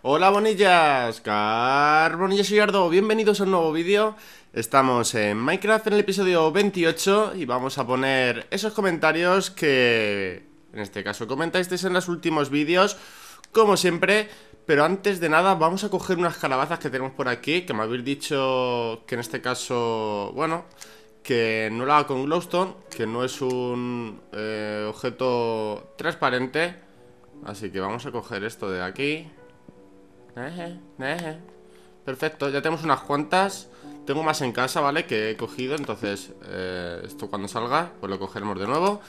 Hola bonillas, carbonillas y Ardo, bienvenidos a un nuevo vídeo Estamos en Minecraft en el episodio 28 y vamos a poner esos comentarios que en este caso comentáis en los últimos vídeos Como siempre, pero antes de nada vamos a coger unas calabazas que tenemos por aquí Que me habéis dicho que en este caso, bueno, que no la hago con glowstone Que no es un eh, objeto transparente Así que vamos a coger esto de aquí Perfecto, ya tenemos unas cuantas. Tengo más en casa, ¿vale? Que he cogido, entonces eh, esto cuando salga, pues lo cogeremos de nuevo.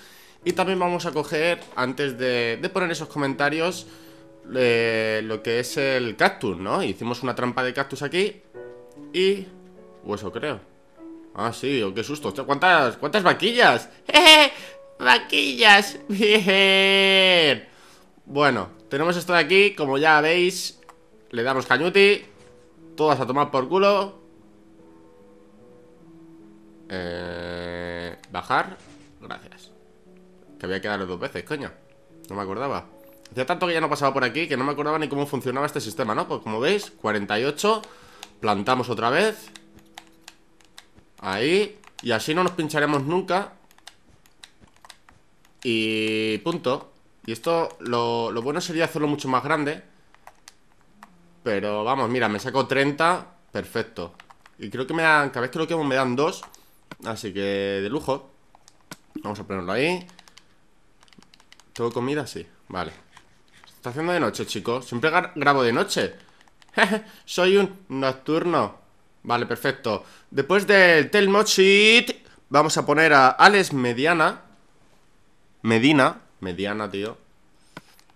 Y también vamos a coger, antes de, poner esos comentarios, eh, lo que es el cactus, ¿no? Hicimos una trampa de cactus aquí y... hueso, eso creo. Ah, sí, oh, qué susto. ¿Cuántas, cuántas vaquillas? ¡Vaquillas! ¡Bien! Bueno, tenemos esto de aquí, como ya veis, le damos cañuti Todas a tomar por culo eh, Bajar Gracias Que había quedado dos veces, coño No me acordaba Hacía tanto que ya no pasaba por aquí Que no me acordaba ni cómo funcionaba este sistema, ¿no? Pues como veis, 48 Plantamos otra vez Ahí Y así no nos pincharemos nunca Y punto Y esto lo, lo bueno sería hacerlo mucho más grande pero vamos, mira, me saco 30 Perfecto Y creo que me dan, cada vez creo que me dan dos Así que de lujo Vamos a ponerlo ahí ¿Tengo comida? Sí, vale Está haciendo de noche, chicos Siempre grabo de noche Soy un nocturno Vale, perfecto Después del Telmochit Vamos a poner a Alex Mediana Medina Mediana, tío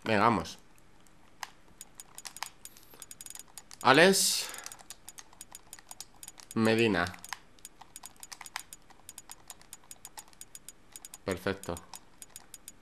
Venga, vamos Alex Medina Perfecto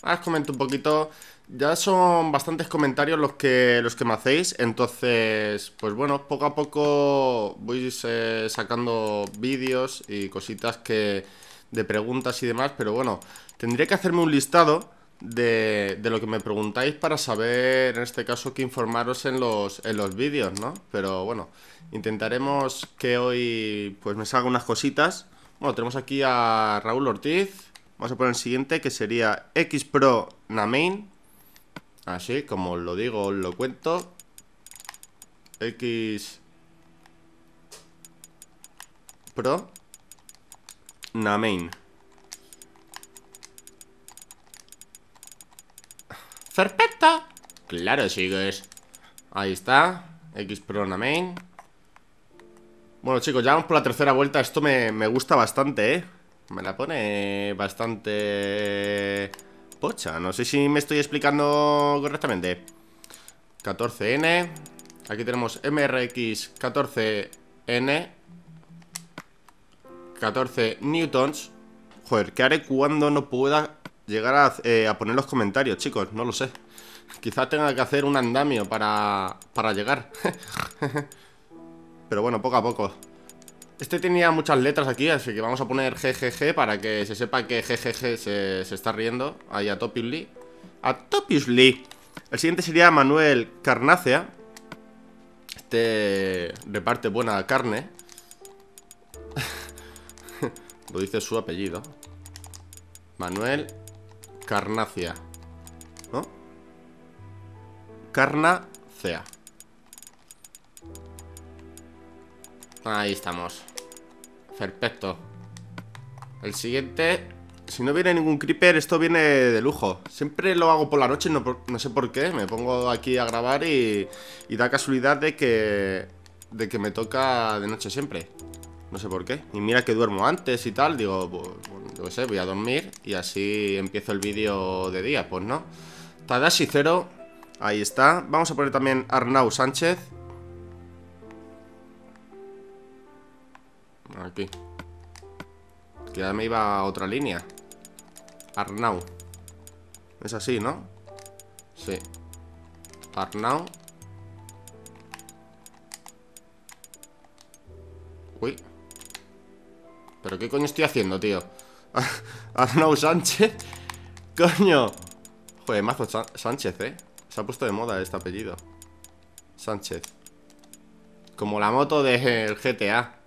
os comento un poquito Ya son bastantes comentarios los que, los que me hacéis Entonces, pues bueno, poco a poco voy eh, sacando vídeos y cositas que de preguntas y demás Pero bueno, tendría que hacerme un listado de, lo que me preguntáis para saber, en este caso, que informaros en los, vídeos, ¿no? Pero bueno, intentaremos que hoy pues me salga unas cositas. Bueno, tenemos aquí a Raúl Ortiz. Vamos a poner el siguiente, que sería Xpro namein Así, como os lo digo, os lo cuento. X Pro Namain. ¡Perfecto! Claro, es! Ahí está Xprona main Bueno, chicos, ya vamos por la tercera vuelta Esto me, gusta bastante, ¿eh? Me la pone bastante... Pocha, no sé si me estoy explicando correctamente 14N Aquí tenemos MRX 14N 14 newtons Joder, ¿qué haré cuando no pueda llegar eh, a, poner los comentarios, chicos, no lo sé. Quizás tenga que hacer un andamio para, para llegar. Pero bueno, poco a poco. Este tenía muchas letras aquí, así que vamos a poner GGG para que se sepa que GGG se, se está riendo. Ahí a Topius Lee. A Lee. El siguiente sería Manuel Carnacea. Este reparte buena carne. Lo dice su apellido. Manuel Carnacia ¿No? Carnacea Ahí estamos. Perfecto. El siguiente... Si no viene ningún creeper, esto viene de lujo. Siempre lo hago por la noche, no, sé por qué. Me pongo aquí a grabar y, da casualidad de que, de que me toca de noche siempre. No sé por qué. Y mira que duermo antes y tal. Digo, pues, yo sé, voy a dormir y así empiezo el vídeo de día, pues no. Tadashi Cero, ahí está. Vamos a poner también Arnau Sánchez. Aquí. Que ya me iba a otra línea. Arnau. Es así, ¿no? Sí. Arnau. Uy. ¿Pero qué coño estoy haciendo, tío? Arnau Sánchez. Coño. Joder, mazo Sánchez, eh. Se ha puesto de moda este apellido. Sánchez. Como la moto del GTA.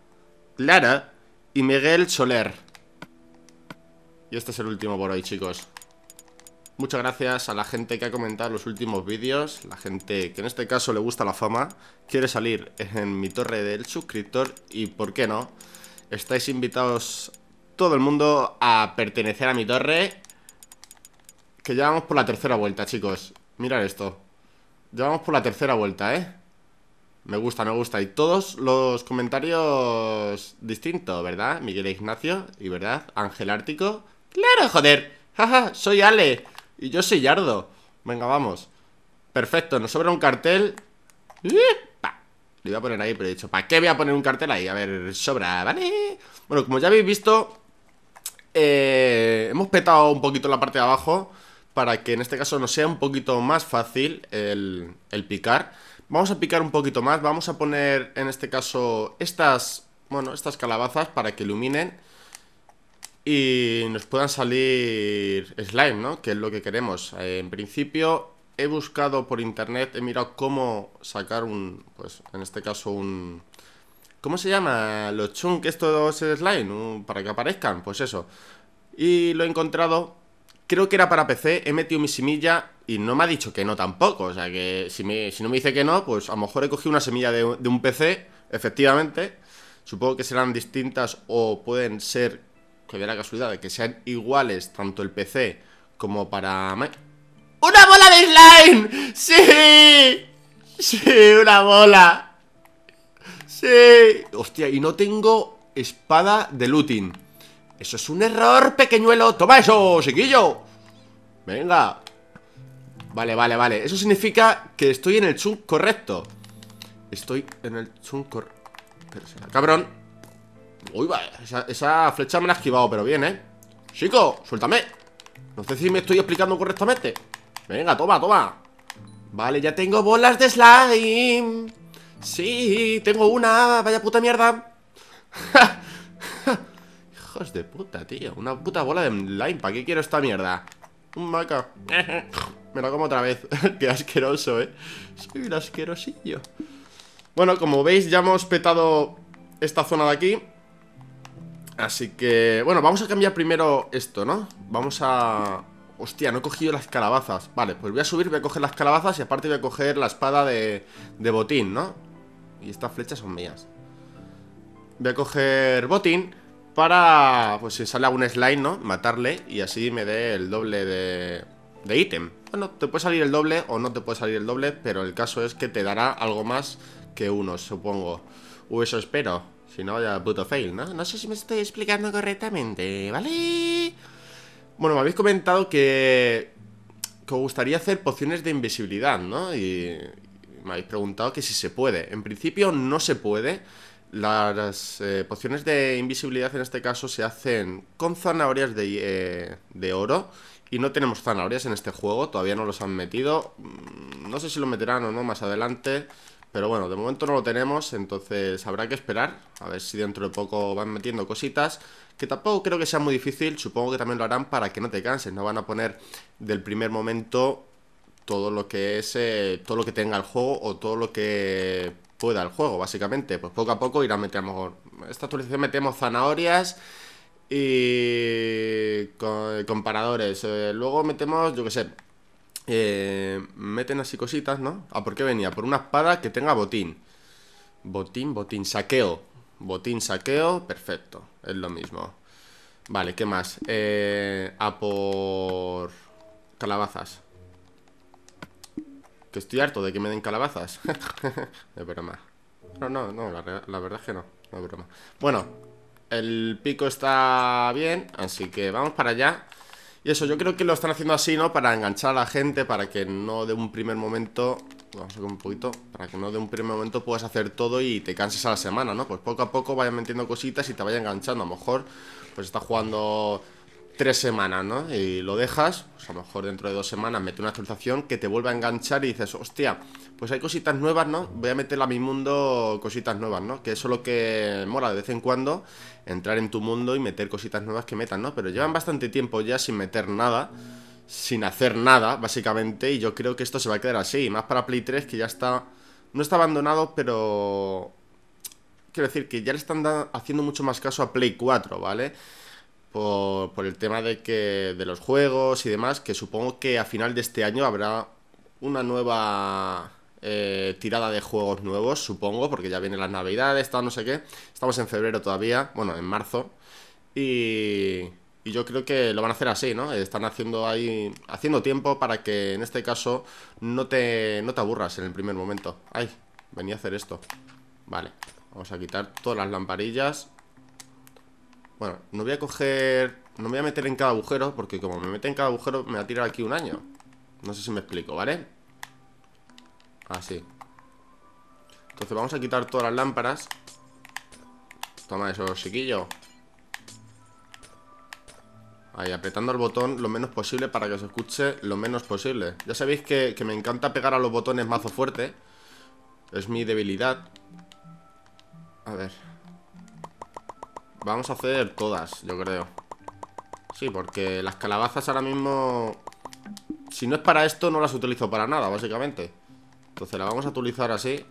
Clara y Miguel Soler. Y este es el último por hoy, chicos. Muchas gracias a la gente que ha comentado los últimos vídeos, la gente que en este caso le gusta la fama, quiere salir en mi torre del suscriptor y, ¿por qué no? Estáis invitados todo el mundo a pertenecer a mi torre Que llevamos por la tercera vuelta, chicos Mirad esto Llevamos por la tercera vuelta, ¿eh? Me gusta, me gusta Y todos los comentarios distintos, ¿verdad? Miguel Ignacio, ¿y verdad? Ángel Ártico ¡Claro, joder! ¡Jaja! soy Ale Y yo soy Yardo Venga, vamos Perfecto, nos sobra un cartel le ¡Eh! Lo iba a poner ahí, pero he dicho ¿Para qué voy a poner un cartel ahí? A ver, sobra, ¿vale? Bueno, como ya habéis visto eh, hemos petado un poquito la parte de abajo para que en este caso nos sea un poquito más fácil el, el picar. Vamos a picar un poquito más, vamos a poner en este caso estas, bueno, estas calabazas para que iluminen y nos puedan salir slime, ¿no? Que es lo que queremos. Eh, en principio he buscado por internet, he mirado cómo sacar un, pues en este caso un, ¿Cómo se llama? Los chunk, estos slime, para que aparezcan, pues eso. Y lo he encontrado, creo que era para PC, he metido mi semilla y no me ha dicho que no tampoco. O sea que si, no me dice que no, pues a lo mejor he cogido una semilla de, un PC, efectivamente. Supongo que serán distintas o pueden ser, que hubiera la casualidad, de que sean iguales tanto el PC como para... ¡Una bola de slime! ¡Sí! ¡Sí, una bola! Hostia, y no tengo espada de looting. Eso es un error, pequeñuelo. Toma eso, chiquillo. Venga. Vale, vale, vale. Eso significa que estoy en el chunk correcto. Estoy en el chunk correcto. Cabrón. Uy, va. Esa, flecha me la ha esquivado, pero bien, ¿eh? Chico, suéltame. No sé si me estoy explicando correctamente. Venga, toma, toma. Vale, ya tengo bolas de slime. Sí, tengo una, vaya puta mierda Hijos de puta, tío Una puta bola de lime, ¿para qué quiero esta mierda? Un maca Me la como otra vez, qué asqueroso, eh Soy un asquerosillo Bueno, como veis ya hemos petado Esta zona de aquí Así que, bueno, vamos a cambiar primero esto, ¿no? Vamos a... Hostia, no he cogido las calabazas Vale, pues voy a subir, voy a coger las calabazas Y aparte voy a coger la espada de, de botín, ¿no? Y estas flechas son mías Voy a coger botín Para, pues si sale algún slime, ¿no? Matarle y así me dé el doble de, de ítem Bueno, te puede salir el doble o no te puede salir el doble Pero el caso es que te dará algo más que uno, supongo O eso espero Si no, ya puto fail, ¿no? No sé si me estoy explicando correctamente, ¿vale? Bueno, me habéis comentado que que os gustaría hacer pociones de invisibilidad, ¿no? Y, me habéis preguntado que si se puede. En principio no se puede. Las eh, pociones de invisibilidad en este caso se hacen con zanahorias de, eh, de oro. Y no tenemos zanahorias en este juego, todavía no los han metido. Mm, no sé si lo meterán o no más adelante. Pero bueno, de momento no lo tenemos, entonces habrá que esperar. A ver si dentro de poco van metiendo cositas. Que tampoco creo que sea muy difícil, supongo que también lo harán para que no te canses. No van a poner del primer momento todo lo que es eh, todo lo que tenga el juego o todo lo que pueda el juego, básicamente. Pues poco a poco irá metiendo esta actualización metemos zanahorias y comparadores. Eh, luego metemos, yo qué sé, eh, meten así cositas, ¿no? ¿A ah, ¿por qué venía? Por una espada que tenga botín. Botín, botín, saqueo. Botín, saqueo, perfecto. Es lo mismo. Vale, ¿qué más? a por calabazas. Que estoy harto de que me den calabazas. de broma. No, no, no, la, verdad es que no. No es broma. Bueno, el pico está bien, así que vamos para allá. Y eso, yo creo que lo están haciendo así, ¿no? Para enganchar a la gente, para que no de un primer momento... Vamos a ver un poquito. Para que no de un primer momento puedas hacer todo y te canses a la semana, ¿no? Pues poco a poco vayan metiendo cositas y te vayan enganchando. A lo mejor, pues está jugando tres semanas, ¿no? Y lo dejas, pues a lo mejor dentro de dos semanas mete una actualización que te vuelve a enganchar y dices, hostia, pues hay cositas nuevas, ¿no? Voy a meterle a mi mundo cositas nuevas, ¿no? Que eso es lo que mola de vez en cuando, entrar en tu mundo y meter cositas nuevas que metan, ¿no? Pero llevan bastante tiempo ya sin meter nada, sin hacer nada, básicamente, y yo creo que esto se va a quedar así, más para Play 3 que ya está, no está abandonado, pero... Quiero decir que ya le están haciendo mucho más caso a Play 4, ¿vale? por, el tema de que de los juegos y demás, que supongo que a final de este año habrá una nueva eh, tirada de juegos nuevos, supongo, porque ya vienen las navidades, tal, no sé qué. Estamos en febrero todavía, bueno, en marzo. Y, y yo creo que lo van a hacer así, ¿no? Están haciendo ahí, haciendo tiempo para que en este caso no te, no te aburras en el primer momento. Ay, venía a hacer esto. Vale, vamos a quitar todas las lamparillas bueno, no voy a coger... No voy a meter en cada agujero Porque como me mete en cada agujero me va a tirar aquí un año No sé si me explico, ¿vale? Así Entonces vamos a quitar todas las lámparas Toma eso, chiquillo Ahí, apretando el botón lo menos posible para que se escuche lo menos posible Ya sabéis que, que me encanta pegar a los botones mazo fuerte Es mi debilidad A ver Vamos a hacer todas, yo creo Sí, porque las calabazas ahora mismo Si no es para esto, no las utilizo para nada, básicamente Entonces la vamos a utilizar así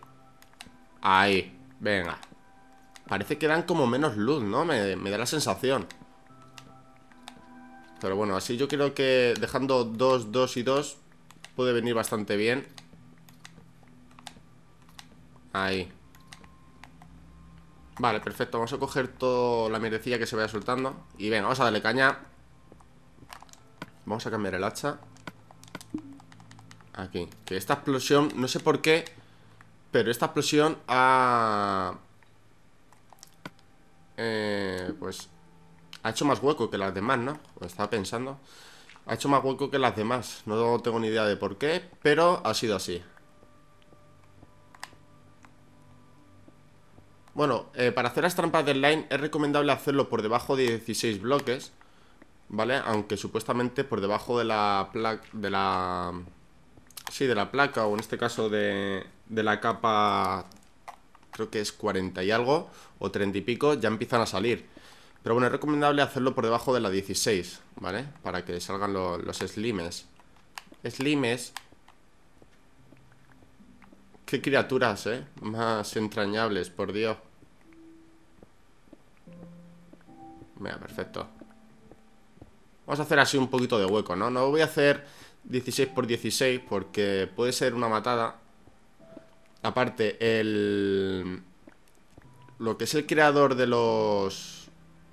Ahí, venga Parece que dan como menos luz, ¿no? Me, me da la sensación Pero bueno, así yo creo que dejando dos, dos y dos Puede venir bastante bien Ahí Vale, perfecto, vamos a coger toda la mierdecilla que se vaya soltando Y venga, vamos a darle caña Vamos a cambiar el hacha Aquí, que esta explosión, no sé por qué Pero esta explosión ha... Eh, pues ha hecho más hueco que las demás, ¿no? estaba pensando Ha hecho más hueco que las demás No tengo ni idea de por qué, pero ha sido así Bueno, eh, para hacer las trampas de line es recomendable hacerlo por debajo de 16 bloques, ¿vale? Aunque supuestamente por debajo de la placa, de la... Sí, de la placa, o en este caso de, de la capa, creo que es 40 y algo, o 30 y pico, ya empiezan a salir. Pero bueno, es recomendable hacerlo por debajo de la 16, ¿vale? Para que salgan los slimes. Slimes criaturas, ¿eh? Más entrañables, por Dios. Mira, perfecto. Vamos a hacer así un poquito de hueco, ¿no? No voy a hacer 16 por 16 porque puede ser una matada. Aparte, el... Lo que es el creador de los...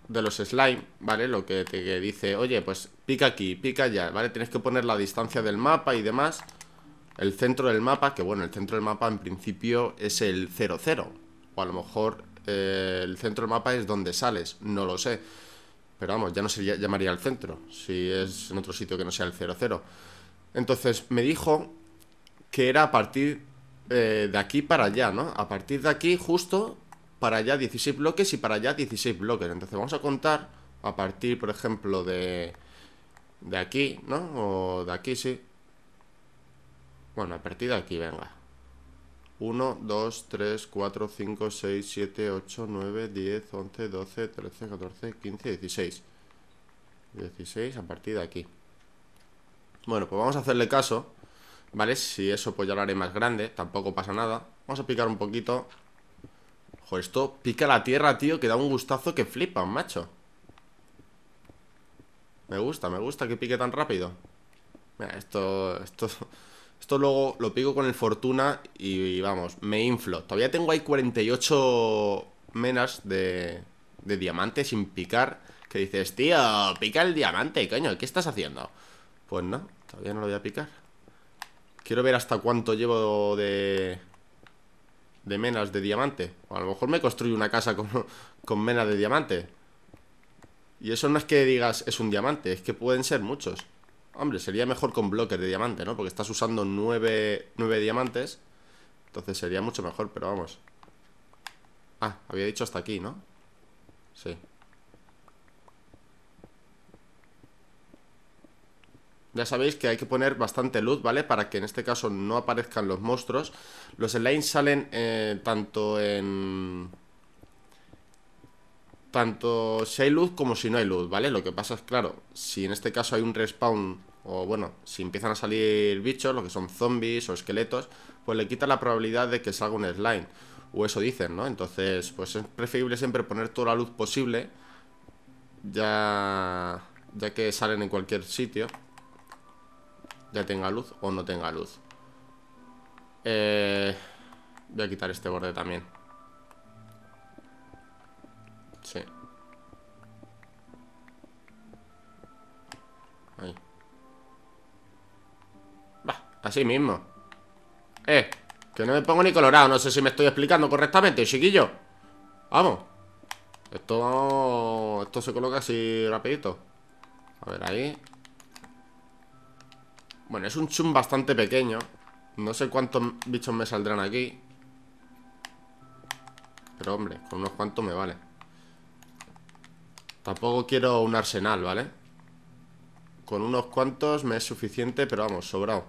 De los slime, ¿vale? Lo que te dice, oye, pues pica aquí, pica allá, ¿vale? Tienes que poner la distancia del mapa y demás el centro del mapa, que bueno, el centro del mapa en principio es el 00, o a lo mejor eh, el centro del mapa es donde sales, no lo sé. Pero vamos, ya no se llamaría el centro, si es en otro sitio que no sea el 00. Entonces me dijo que era a partir eh, de aquí para allá, ¿no? A partir de aquí justo para allá 16 bloques y para allá 16 bloques. Entonces vamos a contar a partir, por ejemplo, de, de aquí, ¿no? O de aquí, sí bueno, a partir de aquí, venga. 1, 2, 3, 4, 5, 6, 7, 8, 9, 10, 11, 12, 13, 14, 15, 16. 16 a partir de aquí. Bueno, pues vamos a hacerle caso, ¿vale? Si eso pues ya lo haré más grande, tampoco pasa nada. Vamos a picar un poquito. Ojo, esto pica la tierra, tío, que da un gustazo que un macho. Me gusta, me gusta que pique tan rápido. Mira, esto, esto esto luego lo pico con el Fortuna y, vamos, me inflo. Todavía tengo ahí 48 menas de, de diamante sin picar. Que dices, tío, pica el diamante, coño, ¿qué estás haciendo? Pues no, todavía no lo voy a picar. Quiero ver hasta cuánto llevo de... De menas de diamante o a lo mejor me construyo una casa con, con menas de diamante Y eso no es que digas es un diamante Es que pueden ser muchos Hombre, sería mejor con bloques de diamante, ¿no? Porque estás usando nueve, diamantes. Entonces sería mucho mejor, pero vamos. Ah, había dicho hasta aquí, ¿no? Sí. Ya sabéis que hay que poner bastante luz, ¿vale? Para que en este caso no aparezcan los monstruos. Los slimes salen eh, tanto en tanto si hay luz como si no hay luz, ¿vale? Lo que pasa es, claro, si en este caso hay un respawn, o bueno, si empiezan a salir bichos, lo que son zombies o esqueletos, pues le quita la probabilidad de que salga un slime. O eso dicen, ¿no? Entonces, pues es preferible siempre poner toda la luz posible, ya, ya que salen en cualquier sitio, ya tenga luz o no tenga luz. Eh, voy a quitar este borde también. Sí. Ahí. Va, así mismo. Eh, que no me pongo ni colorado. No sé si me estoy explicando correctamente, chiquillo. Vamos. Esto, esto se coloca así rapidito. A ver, ahí. Bueno, es un chum bastante pequeño. No sé cuántos bichos me saldrán aquí. Pero hombre, con unos cuantos me vale. Tampoco quiero un arsenal, ¿vale? Con unos cuantos me es suficiente, pero vamos, sobrado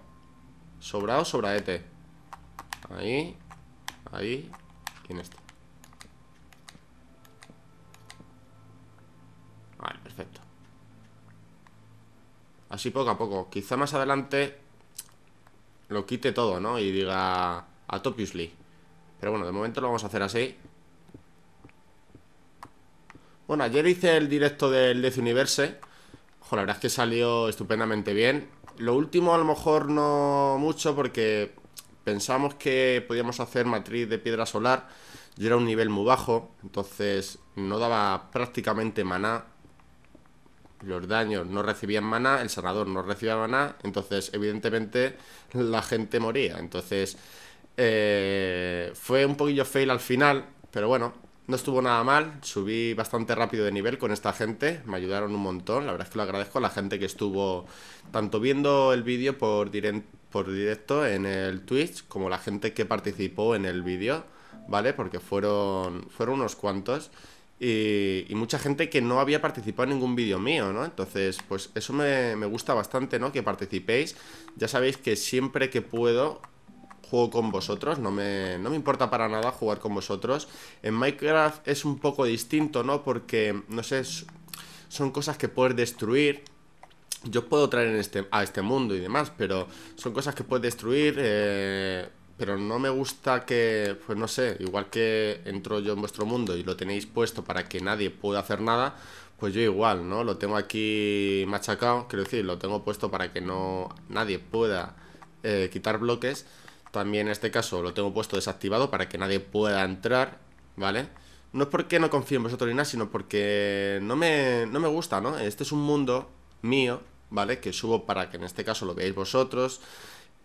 Sobrado, sobraete Ahí Ahí Y en este Vale, perfecto Así poco a poco Quizá más adelante Lo quite todo, ¿no? Y diga... A Topius Pero bueno, de momento lo vamos a hacer así bueno, ayer hice el directo del Death Universe. la verdad es que salió estupendamente bien. Lo último a lo mejor no mucho porque pensamos que podíamos hacer matriz de piedra solar. Yo era un nivel muy bajo, entonces no daba prácticamente maná. Los daños no recibían maná, el sanador no recibía maná, entonces evidentemente la gente moría. Entonces eh, fue un poquillo fail al final, pero bueno, no estuvo nada mal, subí bastante rápido de nivel con esta gente, me ayudaron un montón, la verdad es que lo agradezco a la gente que estuvo tanto viendo el vídeo por, directo en el Twitch como la gente que participó en el vídeo, ¿vale? Porque fueron, fueron unos cuantos y, mucha gente que no había participado en ningún vídeo mío, ¿no? Entonces, pues eso me, me gusta bastante, ¿no? Que participéis. Ya sabéis que siempre que puedo juego con vosotros, no me, no me importa para nada jugar con vosotros. En Minecraft es un poco distinto, ¿no? Porque, no sé, son cosas que puedes destruir, yo puedo traer en este, a este mundo y demás, pero son cosas que puedes destruir, eh, pero no me gusta que, pues no sé, igual que entro yo en vuestro mundo y lo tenéis puesto para que nadie pueda hacer nada, pues yo igual, ¿no? Lo tengo aquí machacado, quiero decir, lo tengo puesto para que no nadie pueda eh, quitar bloques. También en este caso lo tengo puesto desactivado para que nadie pueda entrar, ¿vale? No es porque no confíe en vosotros ni nada, sino porque no me, no me gusta, ¿no? Este es un mundo mío, ¿vale? Que subo para que en este caso lo veáis vosotros.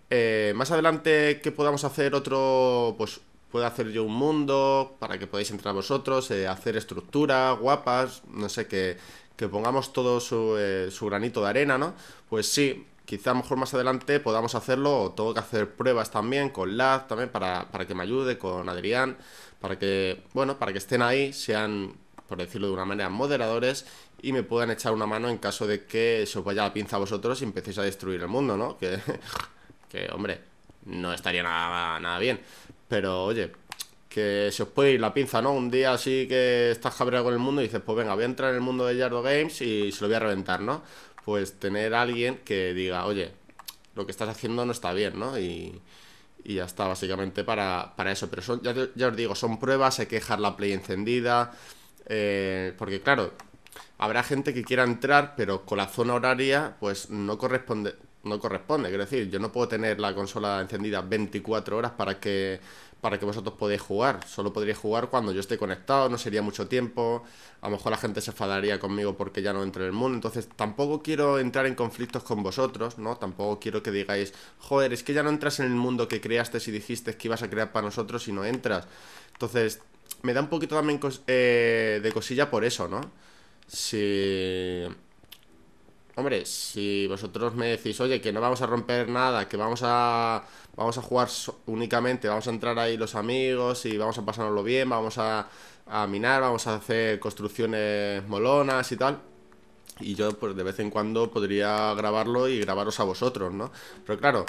Eh, más adelante que podamos hacer otro, pues puedo hacer yo un mundo para que podáis entrar vosotros, eh, hacer estructuras guapas, no sé, que, que pongamos todo su, eh, su granito de arena, ¿no? Pues sí, Quizá mejor más adelante podamos hacerlo, o tengo que hacer pruebas también con Laz también para, que me ayude, con Adrián, para que, bueno, para que estén ahí, sean, por decirlo de una manera, moderadores y me puedan echar una mano en caso de que se os vaya la pinza a vosotros y empecéis a destruir el mundo, ¿no? Que, que hombre, no estaría nada, nada bien. Pero oye, que se os puede ir la pinza, ¿no? Un día así que estás cabreado con el mundo y dices, pues venga, voy a entrar en el mundo de Yardo Games y se lo voy a reventar, ¿no? pues tener alguien que diga, oye, lo que estás haciendo no está bien, ¿no? Y, y ya está, básicamente para, eso. Pero son, ya, os digo, son pruebas, hay que dejar la play encendida, eh, porque claro, habrá gente que quiera entrar, pero con la zona horaria, pues no corresponde, no corresponde. Quiero decir, yo no puedo tener la consola encendida 24 horas para que, para que vosotros podáis jugar. Solo podréis jugar cuando yo esté conectado, no sería mucho tiempo. A lo mejor la gente se enfadaría conmigo porque ya no entro en el mundo. Entonces, tampoco quiero entrar en conflictos con vosotros, ¿no? Tampoco quiero que digáis, joder, es que ya no entras en el mundo que creaste Si dijiste que ibas a crear para nosotros y no entras. Entonces, me da un poquito también eh, de cosilla por eso, ¿no? Si Hombre, si vosotros me decís, oye, que no vamos a romper nada, que vamos a, vamos a jugar únicamente, vamos a entrar ahí los amigos y vamos a pasárnoslo bien, vamos a, a minar, vamos a hacer construcciones molonas y tal, y yo pues de vez en cuando podría grabarlo y grabaros a vosotros, ¿no? Pero claro,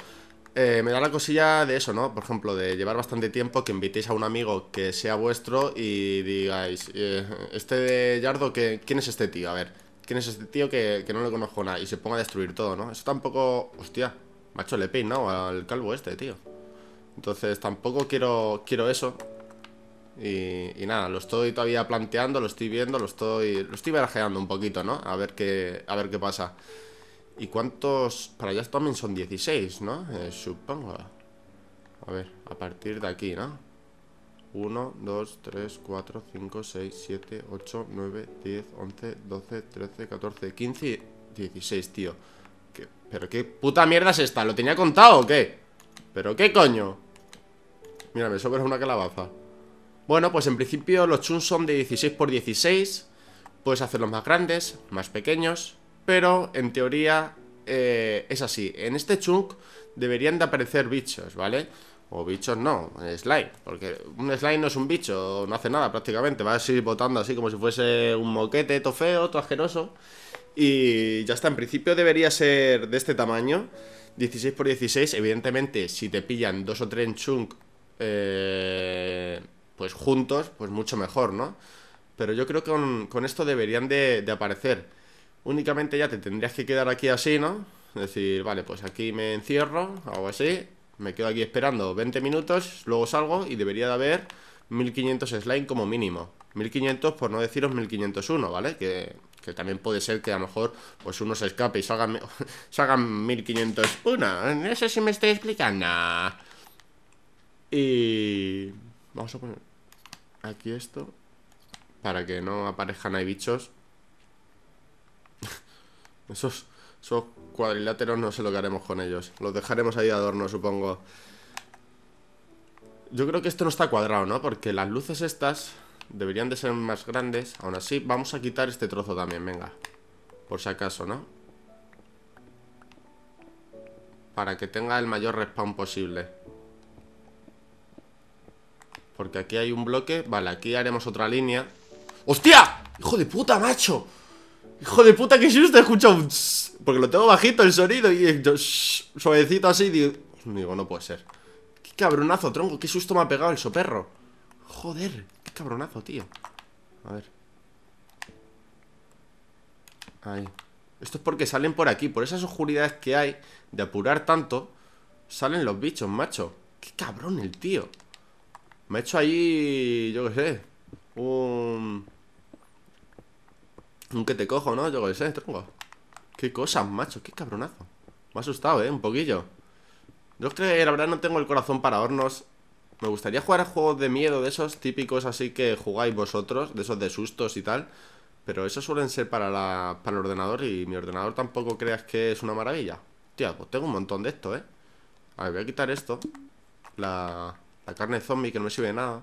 eh, me da la cosilla de eso, ¿no? Por ejemplo, de llevar bastante tiempo que invitéis a un amigo que sea vuestro y digáis, eh, este de Yardo, ¿quién es este tío? A ver, ¿Quién es este tío que, no le conozco nada? Y se ponga a destruir todo, ¿no? Eso tampoco... Hostia, macho, le he peinado al calvo este, tío Entonces tampoco quiero, quiero eso y, y, nada, lo estoy todavía planteando, lo estoy viendo, lo estoy lo estoy barajeando un poquito, ¿no? A ver qué, a ver qué pasa. ¿Y cuántos? Para allá también son 16, ¿no? Eh, supongo. A ver, a partir de aquí, ¿no? 1, 2, 3, 4, 5, 6, 7, 8, 9, 10, 11, 12, 13, 14, 15 16, tío ¿Pero qué puta mierda es esta? ¿Lo tenía contado o qué? ¿Pero qué coño? Mira, me sobra una calabaza Bueno, pues en principio los chuns son de 16 por 16 Puedes hacerlos más grandes, más pequeños Pero en teoría eh, es así En este chunk deberían de aparecer bichos, ¿vale? vale o bichos no, slime. Porque un slime no es un bicho, no hace nada prácticamente. Va a seguir botando así como si fuese un moquete, todo feo, todo asqueroso. Y ya está, en principio debería ser de este tamaño. 16 por 16, evidentemente, si te pillan dos o tres chunk, eh, pues juntos, pues mucho mejor, ¿no? Pero yo creo que con, esto deberían de, aparecer. Únicamente ya te tendrías que quedar aquí así, ¿no? Es Decir, vale, pues aquí me encierro, algo así, me quedo aquí esperando 20 minutos, luego salgo y debería de haber 1500 slime como mínimo. 1500 por no deciros 1501, ¿vale? Que, también puede ser que a lo mejor pues uno se escape y salgan, salgan 1501. No sé si me estoy explicando. Y... Vamos a poner aquí esto para que no aparezcan ahí bichos. Esos, esos cuadriláteros no sé lo que haremos con ellos. Los dejaremos ahí de adorno, supongo. Yo creo que esto no está cuadrado, ¿no? Porque las luces estas deberían de ser más grandes. Aún así, vamos a quitar este trozo también, venga. Por si acaso, ¿no? Para que tenga el mayor respawn posible. Porque aquí hay un bloque. Vale, aquí haremos otra línea. ¡Hostia! ¡Hijo de puta, macho! ¡Hijo de puta, que si usted escucha un... Porque lo tengo bajito el sonido y yo, suavecito así. Digo, digo, no puede ser. Qué cabronazo, tronco. Qué susto me ha pegado el soperro. Joder, qué cabronazo, tío. A ver. Ahí. Esto es porque salen por aquí. Por esas oscuridades que hay de apurar tanto, salen los bichos, macho. Qué cabrón el tío. Me ha hecho ahí, yo qué sé, un... Un que te cojo, ¿no? Yo qué sé, tronco. Qué cosas, macho, qué cabronazo Me ha asustado, eh, un poquillo Yo es que eh, la verdad no tengo el corazón para hornos Me gustaría jugar a juegos de miedo De esos típicos así que jugáis vosotros De esos de sustos y tal Pero esos suelen ser para, el ordenador Y mi ordenador tampoco creas que es una maravilla Tío, pues tengo un montón de esto, eh A ver, voy a quitar esto La, la carne zombie que no me sirve de nada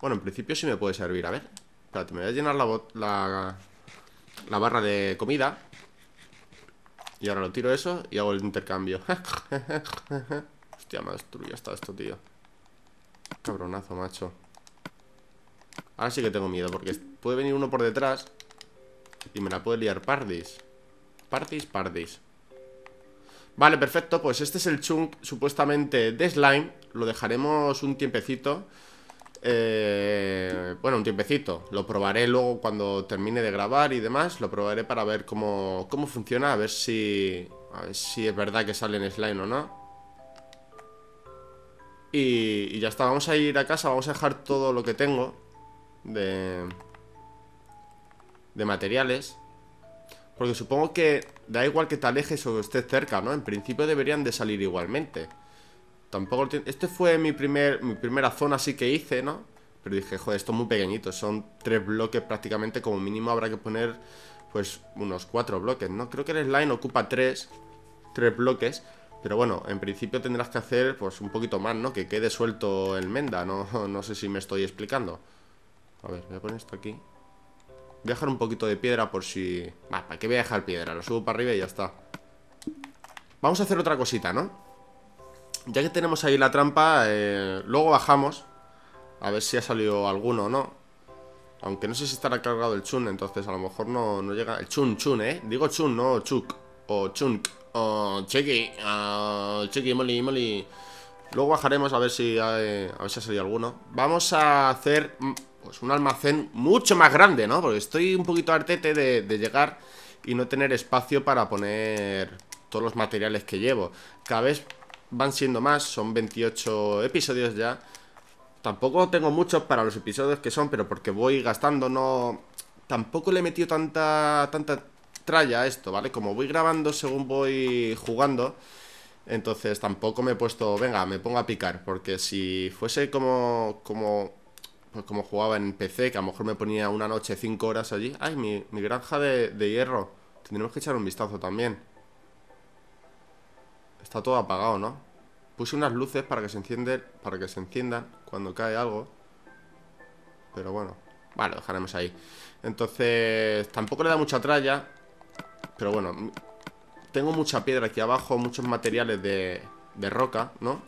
Bueno, en principio sí me puede servir A ver, espérate, me voy a llenar la, la la barra de comida. Y ahora lo tiro eso y hago el intercambio. Hostia, me destruido hasta esto, tío. Cabronazo, macho. Ahora sí que tengo miedo, porque puede venir uno por detrás y me la puede liar pardis. Pardis, pardis. Vale, perfecto, pues este es el chunk supuestamente de slime. Lo dejaremos un tiempecito eh, bueno, un tiempecito. Lo probaré luego cuando termine de grabar y demás. Lo probaré para ver cómo, funciona, a ver si a ver si es verdad que sale en slime o no. Y, ya está, vamos a ir a casa, vamos a dejar todo lo que tengo de, de materiales. Porque supongo que da igual que te alejes o estés cerca, ¿no? En principio deberían de salir igualmente. Tampoco Este fue mi, primer, mi primera zona así que hice, ¿no? Pero dije, joder, esto es muy pequeñito. Son tres bloques prácticamente. Como mínimo habrá que poner, pues, unos cuatro bloques, ¿no? Creo que el slime ocupa tres. Tres bloques. Pero bueno, en principio tendrás que hacer, pues, un poquito más, ¿no? Que quede suelto el menda. No, no sé si me estoy explicando. A ver, voy a poner esto aquí. Voy a dejar un poquito de piedra por si... Va, ¿para qué voy a dejar piedra? Lo subo para arriba y ya está. Vamos a hacer otra cosita, ¿no? Ya que tenemos ahí la trampa, eh, luego bajamos. A ver si ha salido alguno o no. Aunque no sé si estará cargado el chun, entonces a lo mejor no, llega. El chun, chun, ¿eh? Digo chun, no chuk. O chunk. O chequi. O chequi, moli, moli. Luego bajaremos a ver si a ver si ha salido alguno. Vamos a hacer mm, pues un almacén mucho más grande, ¿no? Porque estoy un poquito artete de, de llegar y no tener espacio para poner todos los materiales que llevo. Cada vez van siendo más, son 28 episodios ya. Tampoco tengo muchos para los episodios que son, pero porque voy gastando, no... Tampoco le he metido tanta, tanta tralla a esto, ¿vale? Como voy grabando según voy jugando, entonces tampoco me he puesto, venga, me pongo a picar, porque si fuese como, como, pues como jugaba en PC, que a lo mejor me ponía una noche 5 horas allí, ay, mi, granja de, de hierro, tendremos que echar un vistazo también. Está todo apagado, ¿no? Puse unas luces para que se encienden, para que se enciendan cuando cae algo. Pero bueno, vale, dejaremos ahí. Entonces, tampoco le da mucha tralla, pero bueno, tengo mucha piedra aquí abajo, muchos materiales de, de roca, ¿no?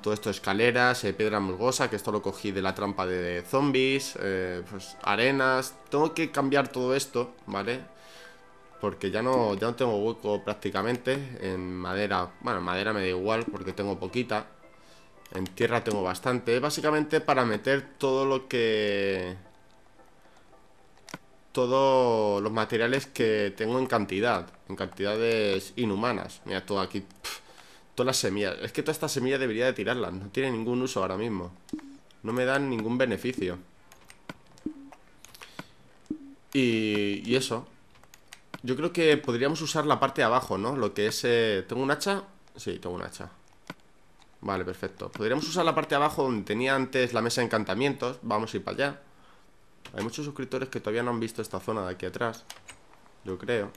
Todo esto, escaleras, eh, piedra musgosa que esto lo cogí de la trampa de zombies, eh, pues arenas. Tengo que cambiar todo esto, ¿vale? porque ya no, ya no tengo hueco prácticamente. En madera, bueno, en madera me da igual porque tengo poquita. En tierra tengo bastante. Básicamente para meter todo lo que... Todos los materiales que tengo en cantidad. En cantidades inhumanas. Mira, todo aquí... todas las semillas. Es que toda esta semilla debería de tirarlas. No tiene ningún uso ahora mismo. No me dan ningún beneficio. Y, y eso. Yo creo que podríamos usar la parte de abajo, ¿no? Lo que es... Eh, ¿Tengo un hacha? Sí, tengo un hacha Vale, perfecto Podríamos usar la parte de abajo donde tenía antes la mesa de encantamientos Vamos a ir para allá Hay muchos suscriptores que todavía no han visto esta zona de aquí atrás Yo creo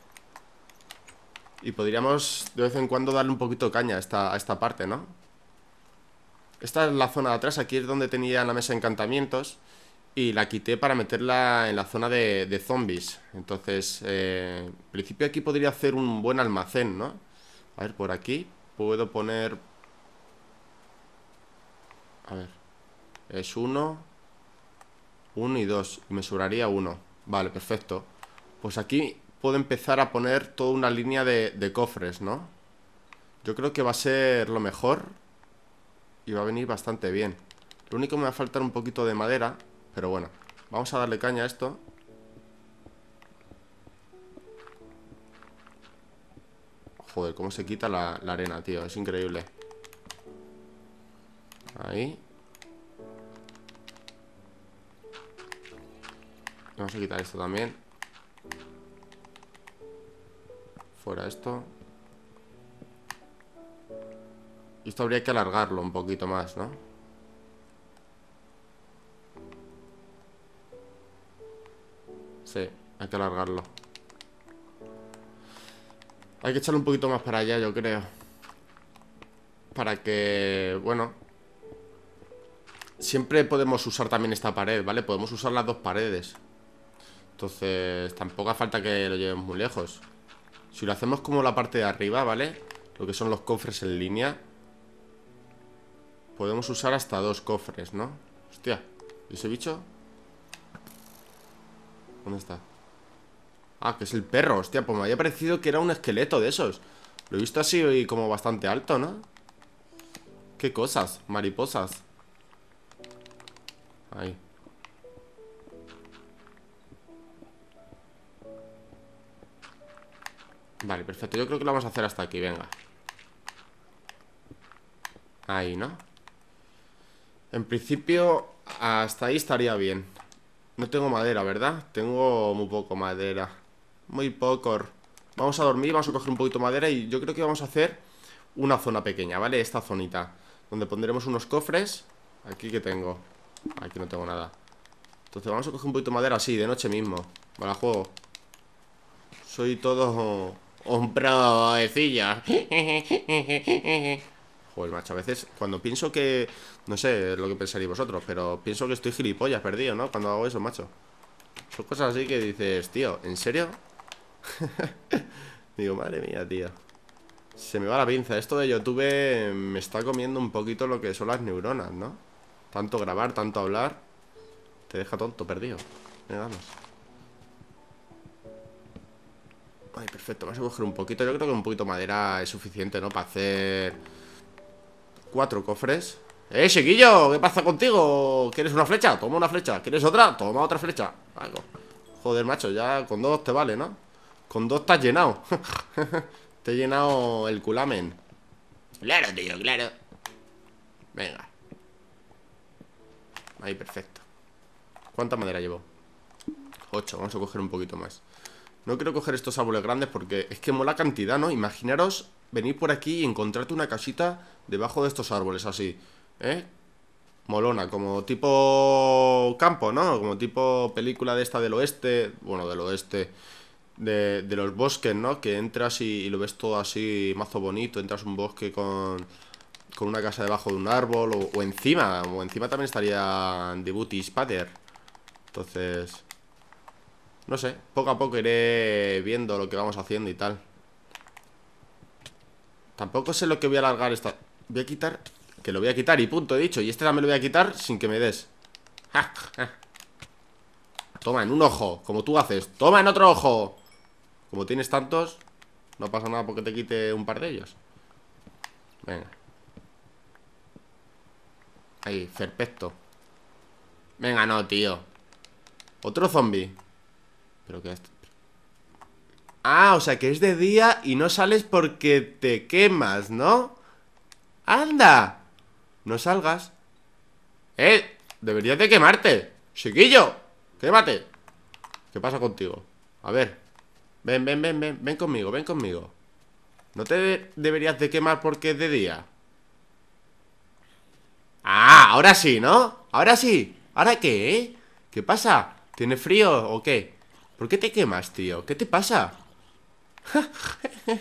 Y podríamos de vez en cuando darle un poquito caña a esta, a esta parte, ¿no? Esta es la zona de atrás Aquí es donde tenía la mesa de encantamientos y la quité para meterla en la zona de, zombies. Entonces, eh, en principio aquí podría hacer un buen almacén, ¿no? A ver, por aquí puedo poner... A ver. Es uno, uno y dos. Y me sobraría uno. Vale, perfecto. Pues aquí puedo empezar a poner toda una línea de, cofres, ¿no? Yo creo que va a ser lo mejor. Y va a venir bastante bien. Lo único que me va a faltar un poquito de madera pero bueno, vamos a darle caña a esto Joder, cómo se quita la, arena, tío Es increíble Ahí Vamos a quitar esto también Fuera esto Esto habría que alargarlo un poquito más, ¿no? Sí, hay que alargarlo Hay que echarlo un poquito más para allá, yo creo Para que, bueno Siempre podemos usar también esta pared, ¿vale? Podemos usar las dos paredes Entonces, tampoco hace falta que lo llevemos muy lejos Si lo hacemos como la parte de arriba, ¿vale? Lo que son los cofres en línea Podemos usar hasta dos cofres, ¿no? Hostia, ¿y ese bicho? ¿Dónde está? Ah, que es el perro, hostia, pues me había parecido que era un esqueleto de esos Lo he visto así y como bastante alto, ¿no? Qué cosas, mariposas Ahí Vale, perfecto, yo creo que lo vamos a hacer hasta aquí, venga Ahí, ¿no? En principio, hasta ahí estaría bien no tengo madera, ¿verdad? Tengo muy poco madera Muy poco Vamos a dormir, vamos a coger un poquito de madera Y yo creo que vamos a hacer una zona pequeña, ¿vale? Esta zonita Donde pondremos unos cofres Aquí que tengo Aquí no tengo nada Entonces vamos a coger un poquito de madera así, de noche mismo Para juego Soy todo... Un pro Pues macho, a veces cuando pienso que... No sé lo que pensaréis vosotros, pero pienso que estoy gilipollas perdido, ¿no? Cuando hago eso, macho. Son cosas así que dices, tío, ¿en serio? Digo, madre mía, tío. Se me va la pinza. Esto de YouTube me está comiendo un poquito lo que son las neuronas, ¿no? Tanto grabar, tanto hablar. Te deja tonto, perdido. Venga, vamos. Ay, perfecto. Vamos a coger un poquito. Yo creo que un poquito de madera es suficiente, ¿no? Para hacer... Cuatro cofres ¡Eh, chiquillo! ¿Qué pasa contigo? ¿Quieres una flecha? Toma una flecha ¿Quieres otra? Toma otra flecha Algo. Joder, macho, ya con dos te vale, ¿no? Con dos estás llenado Te he llenado el culamen Claro, tío, claro Venga Ahí, perfecto ¿Cuánta madera llevo? Ocho, vamos a coger un poquito más no quiero coger estos árboles grandes porque es que mola cantidad, ¿no? Imaginaros venir por aquí y encontrarte una casita debajo de estos árboles, así, ¿eh? Molona, como tipo campo, ¿no? Como tipo película de esta del oeste, bueno, del oeste, de, los bosques, ¿no? Que entras y, lo ves todo así, mazo bonito, entras un bosque con, con una casa debajo de un árbol o, encima, o encima también estaría Debutis spider Entonces... No sé, poco a poco iré viendo lo que vamos haciendo y tal Tampoco sé lo que voy a alargar esta... Voy a quitar... Que lo voy a quitar y punto, he dicho Y este también lo voy a quitar sin que me des ah, ah. Toma, en un ojo, como tú haces Toma en otro ojo Como tienes tantos, no pasa nada porque te quite un par de ellos Venga Ahí, perfecto Venga, no, tío Otro zombie que Ah, o sea que es de día y no sales porque te quemas, ¿no? ¡Anda! No salgas. ¡Eh! Deberías de quemarte. Chiquillo, quémate. ¿Qué pasa contigo? A ver. Ven, ven, ven, ven. Ven conmigo, ven conmigo. ¿No te deberías de quemar porque es de día? Ah, ahora sí, ¿no? Ahora sí. ¿Ahora qué, eh? ¿Qué pasa? ¿Tiene frío o qué? ¿Por qué te quemas, tío? ¿Qué te pasa?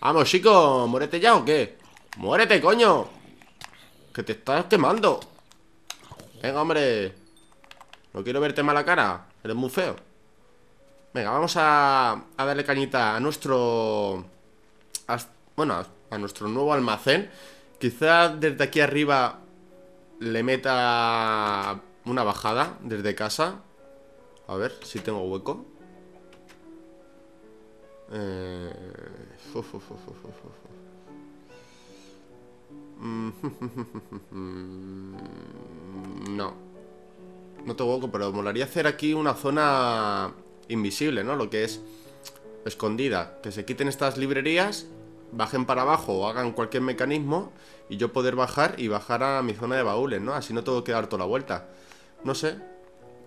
Vamos, chico, muérete ya o qué Muérete, coño Que te estás quemando Venga, hombre No quiero verte mala cara Eres muy feo Venga, vamos a, darle cañita a nuestro... bueno, a, nuestro nuevo almacén Quizás desde aquí arriba le meta una bajada desde casa a ver si tengo hueco. no. No tengo hueco, pero molaría hacer aquí una zona invisible, ¿no? Lo que es escondida. Que se quiten estas librerías, bajen para abajo o hagan cualquier mecanismo y yo poder bajar y bajar a mi zona de baúles, ¿no? Así no tengo que dar toda la vuelta. No sé,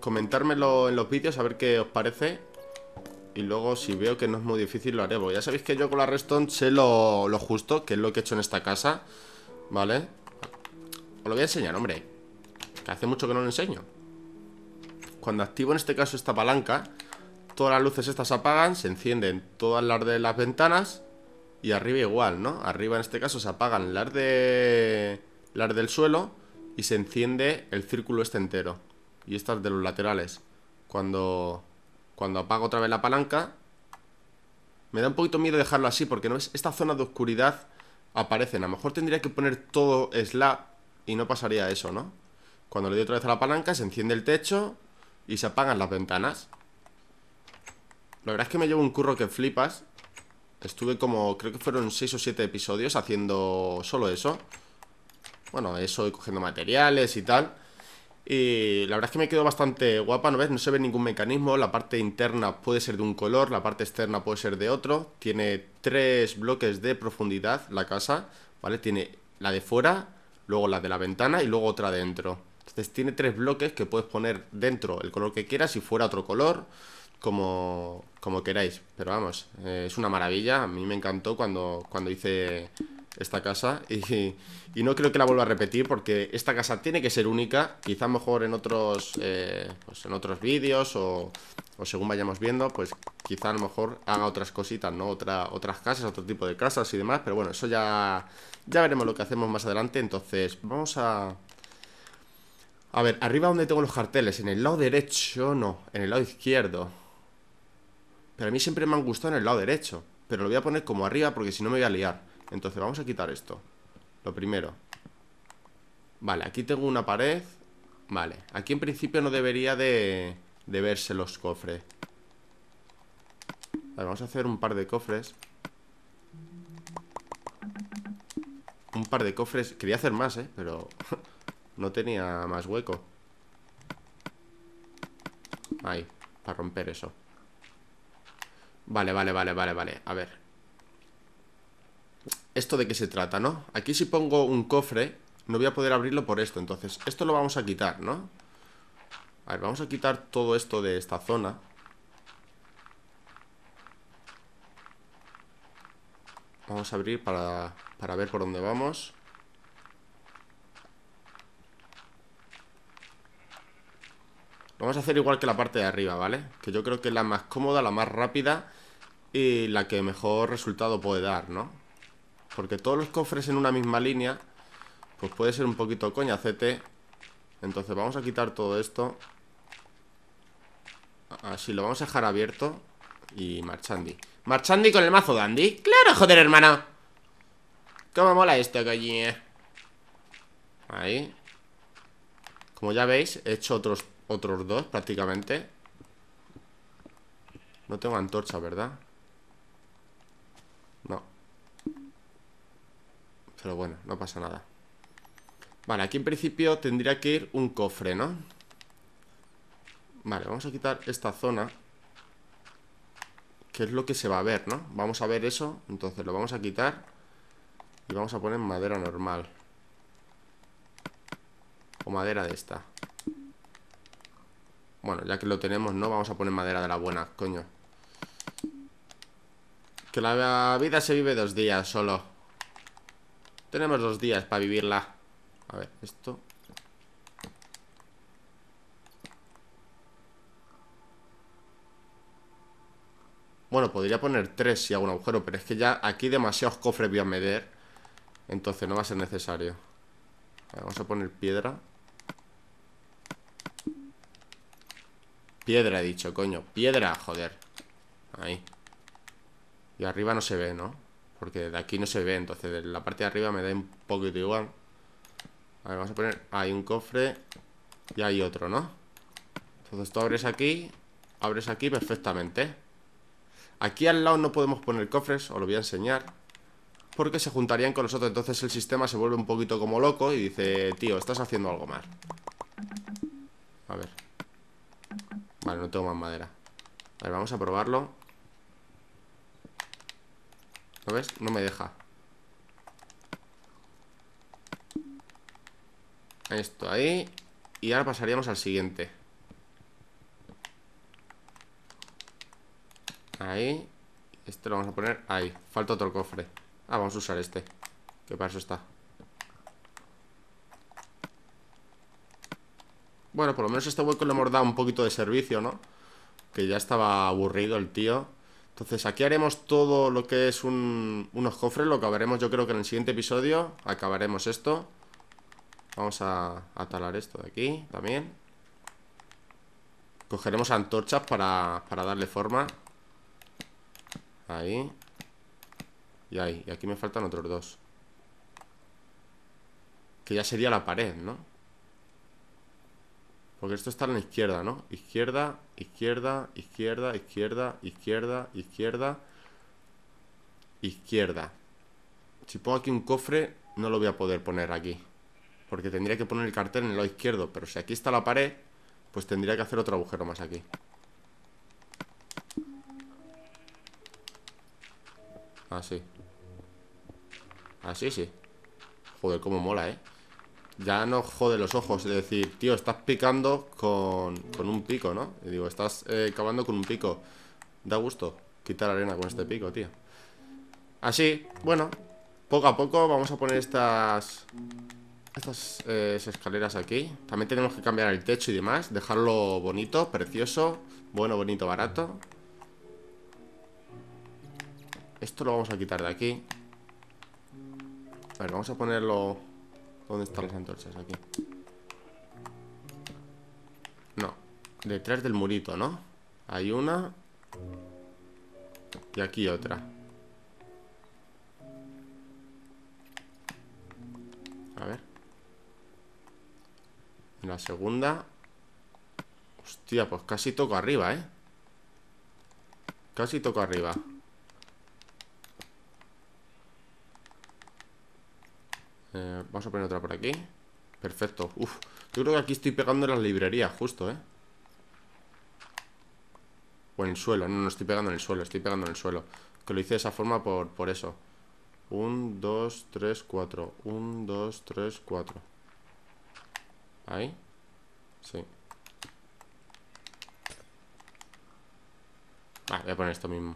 comentármelo en los vídeos, a ver qué os parece. Y luego si veo que no es muy difícil lo haré ya sabéis que yo con la redstone sé lo, lo, justo Que es lo que he hecho en esta casa ¿Vale? Os lo voy a enseñar, hombre Que hace mucho que no lo enseño Cuando activo en este caso esta palanca Todas las luces estas se apagan Se encienden todas las de las ventanas Y arriba igual, ¿no? Arriba en este caso se apagan las de... Las del suelo Y se enciende el círculo este entero y estas de los laterales. Cuando, cuando apago otra vez la palanca, me da un poquito miedo dejarlo así porque no es esta zona de oscuridad aparecen. A lo mejor tendría que poner todo slab y no pasaría eso, ¿no? Cuando le doy otra vez a la palanca se enciende el techo y se apagan las ventanas. La verdad es que me llevo un curro que flipas. Estuve como, creo que fueron 6 o 7 episodios haciendo solo eso. Bueno, eso y cogiendo materiales y tal. Y la verdad es que me quedó bastante guapa, ¿no ves? No se ve ningún mecanismo, la parte interna puede ser de un color, la parte externa puede ser de otro. Tiene tres bloques de profundidad la casa, ¿vale? Tiene la de fuera, luego la de la ventana y luego otra dentro. Entonces tiene tres bloques que puedes poner dentro el color que quieras, si fuera otro color, como, como queráis. Pero vamos, eh, es una maravilla, a mí me encantó cuando, cuando hice esta casa y, no creo que la vuelva a repetir porque esta casa tiene que ser única. Quizá mejor en otros, eh, pues en otros vídeos o, según vayamos viendo, pues quizá a lo mejor haga otras cositas, ¿no? Otra, otras casas, otro tipo de casas y demás. Pero bueno, eso ya, ya veremos lo que hacemos más adelante. Entonces vamos a... A ver, arriba donde tengo los carteles, en el lado derecho, no, en el lado izquierdo. Pero a mí siempre me han gustado en el lado derecho. Pero lo voy a poner como arriba porque si no me voy a liar. Entonces vamos a quitar esto. Lo primero. Vale, aquí tengo una pared. Vale, aquí en principio no debería de, de verse los cofres. Vale, vamos a hacer un par de cofres. Un par de cofres. Quería hacer más, ¿eh? Pero no tenía más hueco. Ahí, para romper eso. Vale, vale, vale, vale, vale. A ver, esto de qué se trata, ¿no? Aquí si pongo un cofre, no voy a poder abrirlo por esto. Entonces, esto lo vamos a quitar, ¿no? A ver, vamos a quitar todo esto de esta zona. Vamos a abrir para, ver por dónde vamos. vamos a hacer igual que la parte de arriba, ¿vale? Que yo creo que es la más cómoda, la más rápida y la que mejor resultado puede dar, ¿no? Porque todos los cofres en una misma línea Pues puede ser un poquito coñacete Entonces vamos a quitar todo esto Así lo vamos a dejar abierto Y marchandi Marchandi con el mazo dandy ¡Claro, joder, hermano! ¿Cómo mola esto, coñe? Eh? Ahí Como ya veis, he hecho otros, otros dos prácticamente No tengo antorcha, ¿verdad? Pero bueno, no pasa nada Vale, aquí en principio tendría que ir un cofre, ¿no? Vale, vamos a quitar esta zona Que es lo que se va a ver, ¿no? Vamos a ver eso, entonces lo vamos a quitar Y vamos a poner madera normal O madera de esta Bueno, ya que lo tenemos, ¿no? Vamos a poner madera de la buena, coño Que la vida se vive dos días solo tenemos dos días para vivirla. A ver, esto... Bueno, podría poner tres si hago un agujero, pero es que ya aquí demasiados cofres voy a meter. Entonces no va a ser necesario. vamos a poner piedra. Piedra, he dicho, coño. Piedra, joder. Ahí. Y arriba no se ve, ¿no? porque de aquí no se ve, entonces de la parte de arriba me da un poquito igual. A ver, vamos a poner, hay un cofre y hay otro, ¿no? Entonces tú abres aquí, abres aquí perfectamente. Aquí al lado no podemos poner cofres, os lo voy a enseñar, porque se juntarían con los otros, entonces el sistema se vuelve un poquito como loco y dice, tío, estás haciendo algo mal. A ver. Vale, no tengo más madera. A ver, vamos a probarlo. ¿Lo ves? No me deja Esto ahí Y ahora pasaríamos al siguiente Ahí Este lo vamos a poner ahí Falta otro cofre Ah, vamos a usar este Que para eso está Bueno, por lo menos este hueco le hemos dado un poquito de servicio, ¿no? Que ya estaba aburrido el tío entonces aquí haremos todo lo que es un, unos cofres, lo acabaremos yo creo que en el siguiente episodio acabaremos esto. Vamos a, a talar esto de aquí también. Cogeremos antorchas para, para darle forma. Ahí. Y ahí. Y aquí me faltan otros dos. Que ya sería la pared, ¿no? Porque esto está en la izquierda, ¿no? Izquierda, izquierda, izquierda, izquierda, izquierda, izquierda, izquierda. Si pongo aquí un cofre, no lo voy a poder poner aquí. Porque tendría que poner el cartel en el lado izquierdo. Pero si aquí está la pared, pues tendría que hacer otro agujero más aquí. Así. Ah, Así ah, sí. Joder, cómo mola, ¿eh? ya no jode los ojos. Es decir, tío, estás picando con, con un pico, ¿no? Y digo, estás acabando eh, cavando con un pico. Da gusto quitar arena con este pico, tío. Así, bueno, poco a poco vamos a poner estas estas eh, escaleras aquí. También tenemos que cambiar el techo y demás. Dejarlo bonito, precioso. Bueno, bonito, barato. Esto lo vamos a quitar de aquí. A ver, vamos a ponerlo ¿Dónde están las antorchas? Aquí. No. Detrás del murito, ¿no? Hay una. Y aquí otra. A ver. La segunda. Hostia, pues casi toco arriba, ¿eh? Casi toco arriba. Vamos a poner otra por aquí Perfecto, Uf, yo creo que aquí estoy pegando en las librerías, justo, ¿eh? O en el suelo, no, no estoy pegando en el suelo, estoy pegando en el suelo Que lo hice de esa forma por, por eso Un, 2, 3, 4 1, 2, 3, 4 Ahí Sí Vale, voy a poner esto mismo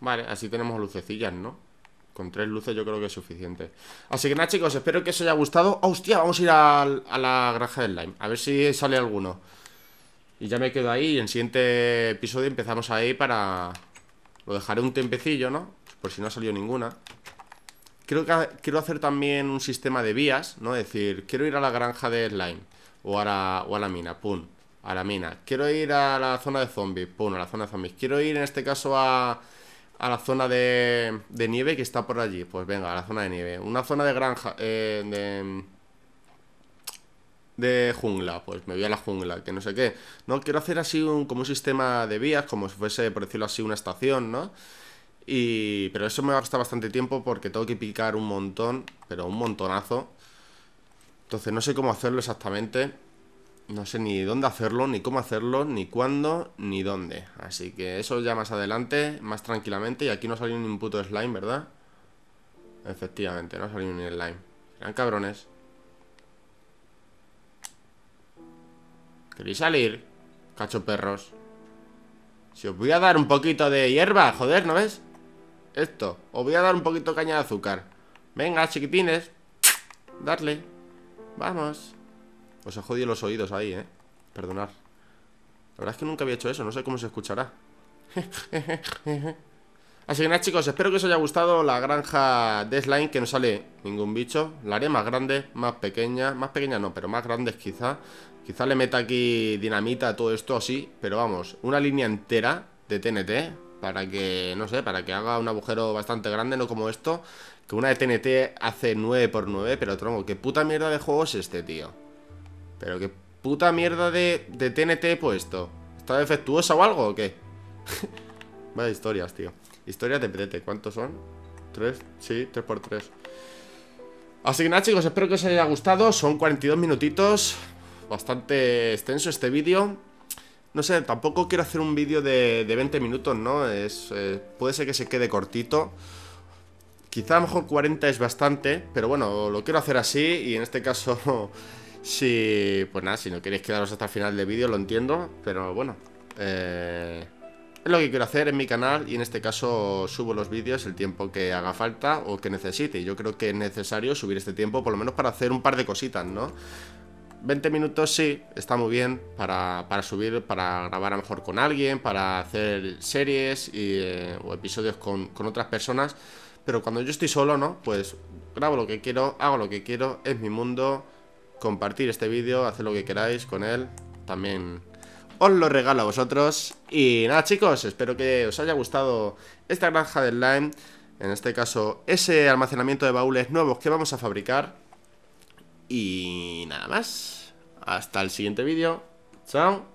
Vale, así tenemos lucecillas, ¿no? Con tres luces yo creo que es suficiente. Así que nada, chicos, espero que os haya gustado. Ah, ¡Hostia! Vamos a ir a, la granja de slime A ver si sale alguno. Y ya me quedo ahí. Y en el siguiente episodio empezamos ahí para... Lo dejaré un tempecillo, ¿no? Por si no ha salido ninguna. Creo que quiero hacer también un sistema de vías, ¿no? Es decir, quiero ir a la granja de slime. O a la, o a la mina, pum. A la mina. Quiero ir a la zona de zombies, pum. A la zona de zombies. Quiero ir en este caso a a la zona de, de nieve que está por allí. Pues venga, a la zona de nieve. Una zona de granja, eh, de, de jungla, pues me voy a la jungla, que no sé qué. No, quiero hacer así un, como un sistema de vías, como si fuese, por decirlo así, una estación, ¿no? Y, pero eso me va a gastar bastante tiempo porque tengo que picar un montón, pero un montonazo. Entonces no sé cómo hacerlo exactamente no sé ni dónde hacerlo, ni cómo hacerlo, ni cuándo, ni dónde. Así que eso ya más adelante, más tranquilamente. Y aquí no salió ni puto slime, ¿verdad? Efectivamente, no salió ni slime. Serán cabrones. ¿Queréis salir? Cacho perros. Si os voy a dar un poquito de hierba, joder, ¿no ves? Esto. Os voy a dar un poquito de caña de azúcar. Venga, chiquitines. Darle. Vamos. Os he jodido los oídos ahí, ¿eh? Perdonar. La verdad es que nunca había hecho eso, no sé cómo se escuchará. Así que nada chicos, espero que os haya gustado la granja de Que no sale ningún bicho La haré más grande, más pequeña Más pequeña no, pero más grande quizá Quizá le meta aquí dinamita a todo esto así Pero vamos, una línea entera de TNT ¿eh? Para que, no sé, para que haga un agujero bastante grande No como esto Que una de TNT hace 9x9 Pero tronco, qué puta mierda de juego es este, tío pero qué puta mierda de, TNT he puesto. ¿Está defectuosa o algo o qué? Vaya historias, tío. Historias de TNT. ¿Cuántos son? ¿Tres? Sí, tres por tres. Así que nada, chicos, espero que os haya gustado. Son 42 minutitos. Bastante extenso este vídeo. No sé, tampoco quiero hacer un vídeo de, 20 minutos, ¿no? Eh, puede ser que se quede cortito. Quizá a lo mejor 40 es bastante, pero bueno, lo quiero hacer así y en este caso... Si, pues nada, si no queréis quedaros hasta el final del vídeo, lo entiendo, pero bueno. Eh, es lo que quiero hacer en mi canal y en este caso subo los vídeos el tiempo que haga falta o que necesite. Yo creo que es necesario subir este tiempo por lo menos para hacer un par de cositas, ¿no? 20 minutos sí, está muy bien para, subir, para grabar a lo mejor con alguien, para hacer series y, eh, o episodios con, con, otras personas, pero cuando yo estoy solo, ¿no? Pues grabo lo que quiero, hago lo que quiero, es mi mundo compartir este vídeo, hacer lo que queráis con él. También os lo regalo a vosotros. Y nada, chicos, espero que os haya gustado esta granja del Lime. En este caso, ese almacenamiento de baúles nuevos que vamos a fabricar. Y nada más. Hasta el siguiente vídeo. Chao.